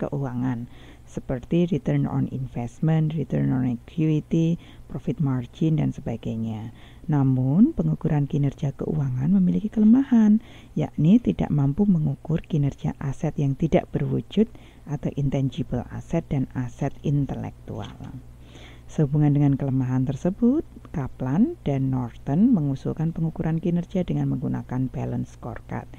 keuangan seperti return on investment, return on equity, profit margin, dan sebagainya. Namun, pengukuran kinerja keuangan memiliki kelemahan, yakni tidak mampu mengukur kinerja aset yang tidak berwujud atau intangible aset dan aset intelektual. Sehubungan dengan kelemahan tersebut, Kaplan dan Norton mengusulkan pengukuran kinerja dengan menggunakan balance scorecard.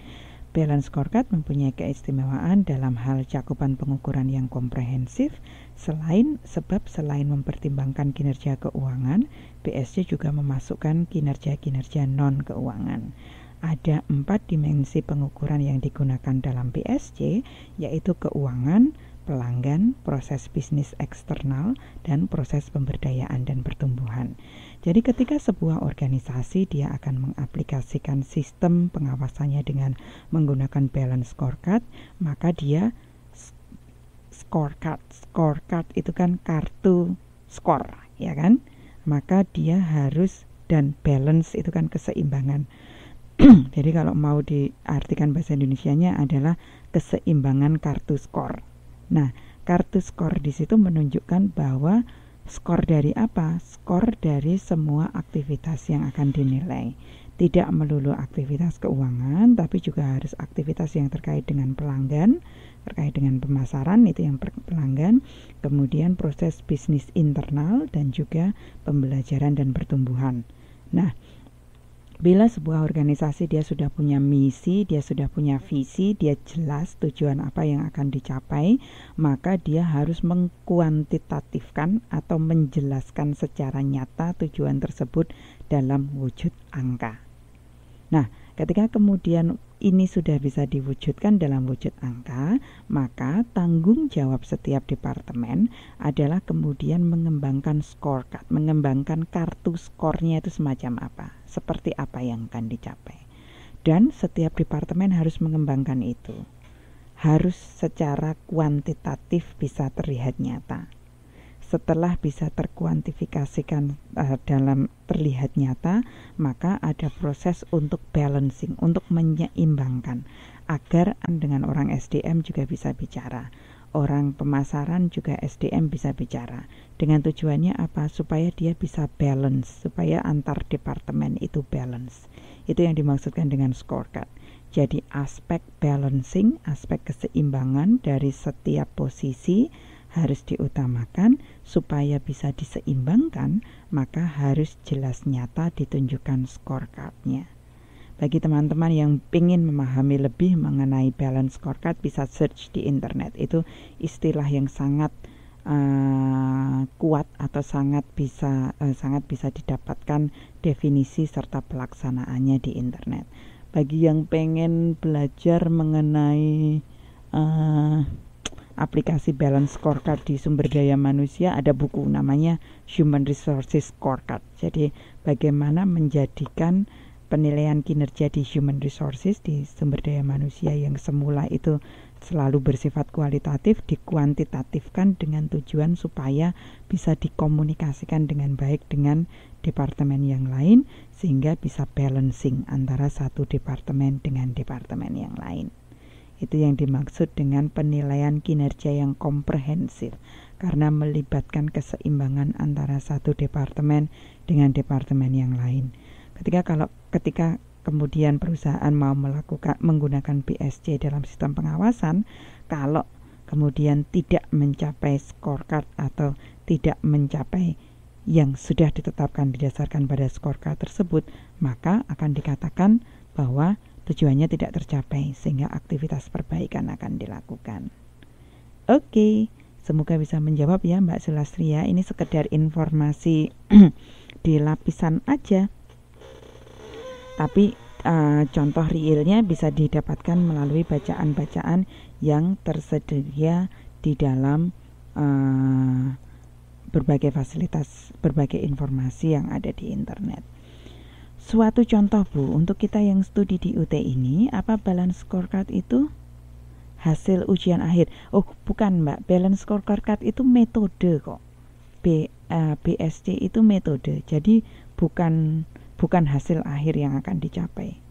Balance scorecard mempunyai keistimewaan dalam hal cakupan pengukuran yang komprehensif. Selain sebab selain mempertimbangkan kinerja keuangan, BSC juga memasukkan kinerja-kinerja non keuangan. Ada empat dimensi pengukuran yang digunakan dalam BSC, yaitu keuangan, pelanggan, proses bisnis eksternal, dan proses pemberdayaan dan pertumbuhan. Jadi, ketika sebuah organisasi dia akan mengaplikasikan sistem pengawasannya dengan menggunakan balance scorecard, maka dia scorecard, scorecard itu kan kartu skor, ya kan? Maka dia harus dan balance itu kan keseimbangan. Jadi kalau mau diartikan bahasa Indonesianya adalah keseimbangan kartu skor Nah, kartu skor di situ menunjukkan bahwa skor dari apa? Skor dari semua aktivitas yang akan dinilai. Tidak melulu aktivitas keuangan, tapi juga harus aktivitas yang terkait dengan pelanggan, terkait dengan pemasaran itu yang pelanggan, kemudian proses bisnis internal dan juga pembelajaran dan pertumbuhan. Nah, Bila sebuah organisasi dia sudah punya misi, dia sudah punya visi, dia jelas tujuan apa yang akan dicapai, maka dia harus mengkuantitatifkan atau menjelaskan secara nyata tujuan tersebut dalam wujud angka. Nah, Ketika kemudian ini sudah bisa diwujudkan dalam wujud angka, maka tanggung jawab setiap departemen adalah kemudian mengembangkan scorecard, mengembangkan kartu skornya itu semacam apa, seperti apa yang akan dicapai. Dan setiap departemen harus mengembangkan itu. Harus secara kuantitatif bisa terlihat nyata. Setelah bisa terkuantifikasikan uh, dalam terlihat nyata, maka ada proses untuk balancing, untuk menyeimbangkan agar dengan orang SDM juga bisa bicara. Orang pemasaran juga SDM bisa bicara. Dengan tujuannya apa? Supaya dia bisa balance, supaya antar departemen itu balance. Itu yang dimaksudkan dengan scorecard. Jadi aspek balancing, aspek keseimbangan dari setiap posisi harus diutamakan supaya bisa diseimbangkan, maka harus jelas nyata ditunjukkan scorecardnya. Bagi teman-teman yang ingin memahami lebih mengenai balance scorecard, bisa search di internet. Itu istilah yang sangat uh, kuat atau sangat bisa uh, sangat bisa didapatkan definisi serta pelaksanaannya di internet. Bagi yang pengen belajar mengenai uh, aplikasi balance scorecard di sumber daya manusia ada buku namanya Human Resources Scorecard. Jadi bagaimana menjadikan penilaian kinerja di human resources di sumber daya manusia yang semula itu selalu bersifat kualitatif dikuantitatifkan dengan tujuan supaya bisa dikomunikasikan dengan baik dengan departemen yang lain sehingga bisa balancing antara satu departemen dengan departemen yang lain. Itu yang dimaksud dengan penilaian kinerja yang komprehensif karena melibatkan keseimbangan antara satu departemen dengan departemen yang lain. Ketika kalau ketika kemudian perusahaan mau melakukan menggunakan PSC dalam sistem pengawasan, kalau kemudian tidak mencapai scorecard atau tidak mencapai yang sudah ditetapkan didasarkan pada scorecard tersebut, maka akan dikatakan bahwa tujuannya tidak tercapai sehingga aktivitas perbaikan akan dilakukan. Oke, semoga bisa menjawab ya Mbak Sulastria. Ini sekedar informasi di lapisan aja. Tapi uh, contoh realnya bisa didapatkan melalui bacaan-bacaan yang tersedia di dalam uh, berbagai fasilitas, berbagai informasi yang ada di internet suatu contoh Bu untuk kita yang studi di UT ini apa balance scorecard itu hasil ujian akhir. Oh, bukan Mbak, balance scorecard itu metode kok. B, uh, BSC itu metode. Jadi bukan bukan hasil akhir yang akan dicapai.